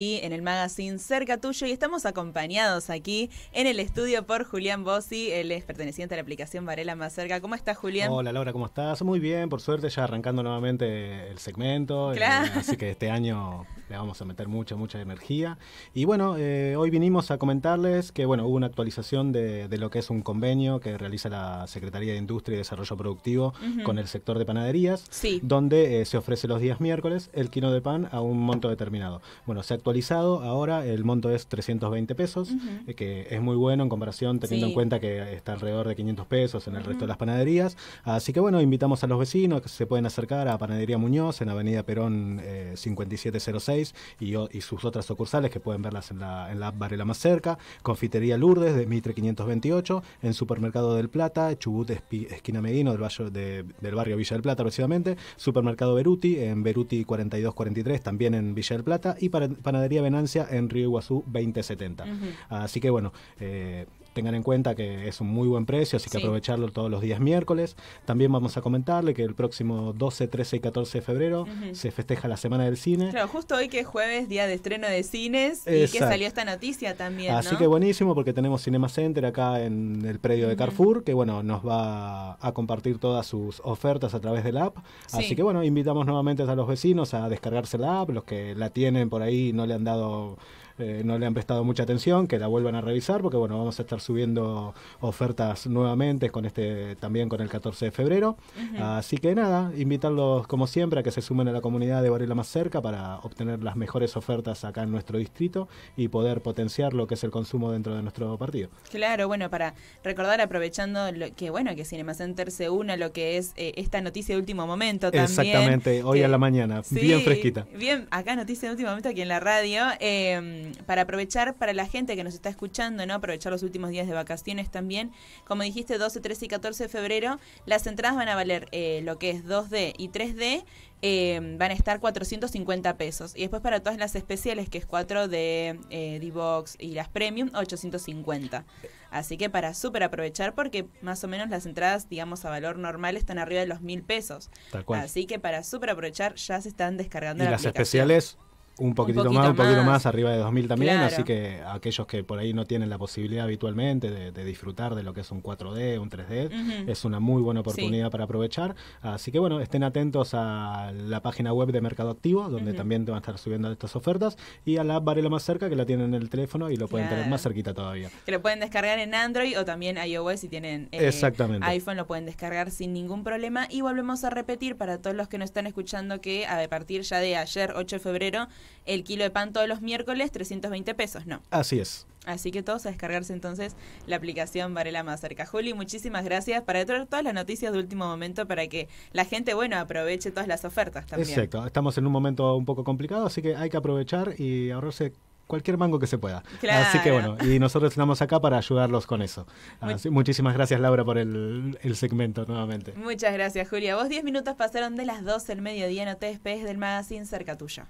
y en el magazine Cerca Tuyo y estamos acompañados aquí en el estudio por Julián Bossi, él es perteneciente a la aplicación Varela Más Cerca. ¿Cómo está Julián? Hola, Laura, ¿cómo estás? Muy bien, por suerte ya arrancando nuevamente el segmento, eh, ¿Claro? así que este año le vamos a meter mucha, mucha energía. Y bueno, eh, hoy vinimos a comentarles que bueno, hubo una actualización de, lo que es un convenio que realiza la Secretaría de Industria y Desarrollo Productivo con el sector de panaderías, sí. donde eh, se ofrece los días miércoles el quino de pan a un monto determinado. Bueno, se actualizado ahora, el monto es 320 pesos, eh, que es muy bueno en comparación teniendo en cuenta que está alrededor de 500 pesos en el resto de las panaderías. Así que bueno, invitamos a los vecinos que se pueden acercar a Panadería Muñoz en Avenida Perón 5706 eh, y, sus otras sucursales que pueden verlas en la, en Varela más cerca. Confitería Lourdes de Mitre en Supermercado del Plata, Chubut Esquina Medino del, barrio, del barrio Villa del Plata precisamente, Supermercado Beruti en Beruti 4243 también en Villa del Plata y para Madería Venancia en Río Iguazú 2070. Así que bueno, eh, tengan en cuenta que es un muy buen precio, así que aprovecharlo todos los días miércoles. También vamos a comentarle que el próximo 12, 13 y 14 de febrero se festeja la Semana del Cine. Claro, justo hoy que es jueves, día de estreno de cines y que salió esta noticia también. Así que buenísimo porque tenemos Cinema Center acá en el predio de Carrefour, que bueno, nos va a compartir todas sus ofertas a través del app. Así que bueno, invitamos nuevamente a los vecinos a descargarse la app, los que la tienen por ahí no le han dado eh, no le han prestado mucha atención, que la vuelvan a revisar, porque bueno, vamos a estar subiendo ofertas nuevamente con este, también con el 14 de febrero. Así que nada, invitarlos como siempre a que se sumen a la comunidad de Varela más cerca para obtener las mejores ofertas acá en nuestro distrito y poder potenciar lo que es el consumo dentro de nuestro partido. Claro, bueno, para recordar aprovechando que bueno que Cinema Center se une a lo que es eh, esta noticia de último momento Exactamente, hoy a la mañana, bien fresquita. Bien, acá noticia de último momento aquí en la radio. Eh, para aprovechar para la gente que nos está escuchando, ¿no? Aprovechar los últimos días de vacaciones también. Como dijiste, 12, 13 y 14 de febrero, las entradas van a valer eh, lo que es 2D y 3D. Eh, van a estar 450 pesos. Y después para todas las especiales, que es 4 d eh, D-Box y las Premium, 850. Así que para súper aprovechar, porque más o menos las entradas, digamos, a valor normal están arriba de los mil pesos. Así que para súper aprovechar, ya se están descargando ¿Y las especiales? un poquitito, poquito más, un poquito más, arriba de 2000 también, así que aquellos que por ahí no tienen la posibilidad habitualmente de, disfrutar de lo que es un 4D, un 3D, es una muy buena oportunidad para aprovechar. Así que bueno, estén atentos a la página web de Mercado Activo, donde también te van a estar subiendo estas ofertas, y a la app Varela más cerca, que la tienen en el teléfono y lo pueden tener más cerquita todavía. Que lo pueden descargar en Android o también iOS si tienen eh, Exactamente. iPhone, lo pueden descargar sin ningún problema. Y volvemos a repetir para todos los que nos están escuchando que a partir ya de ayer, 8 de febrero, el kilo de pan todos los miércoles, 320 pesos, ¿no? Así es. Así que todos a descargarse entonces la aplicación Varela Más Cerca. Juli, muchísimas gracias para traer todas las noticias de último momento para que la gente, bueno, aproveche todas las ofertas también. Exacto, estamos en un momento un poco complicado, así que hay que aprovechar y ahorrarse cualquier mango que se pueda. Claro. Así que bueno, y nosotros estamos acá para ayudarlos con eso. muchísimas gracias Laura por el, segmento nuevamente. Muchas gracias Julia. Vos 10 minutos pasaron de las 12 del mediodía, no te del magazine cerca tuya.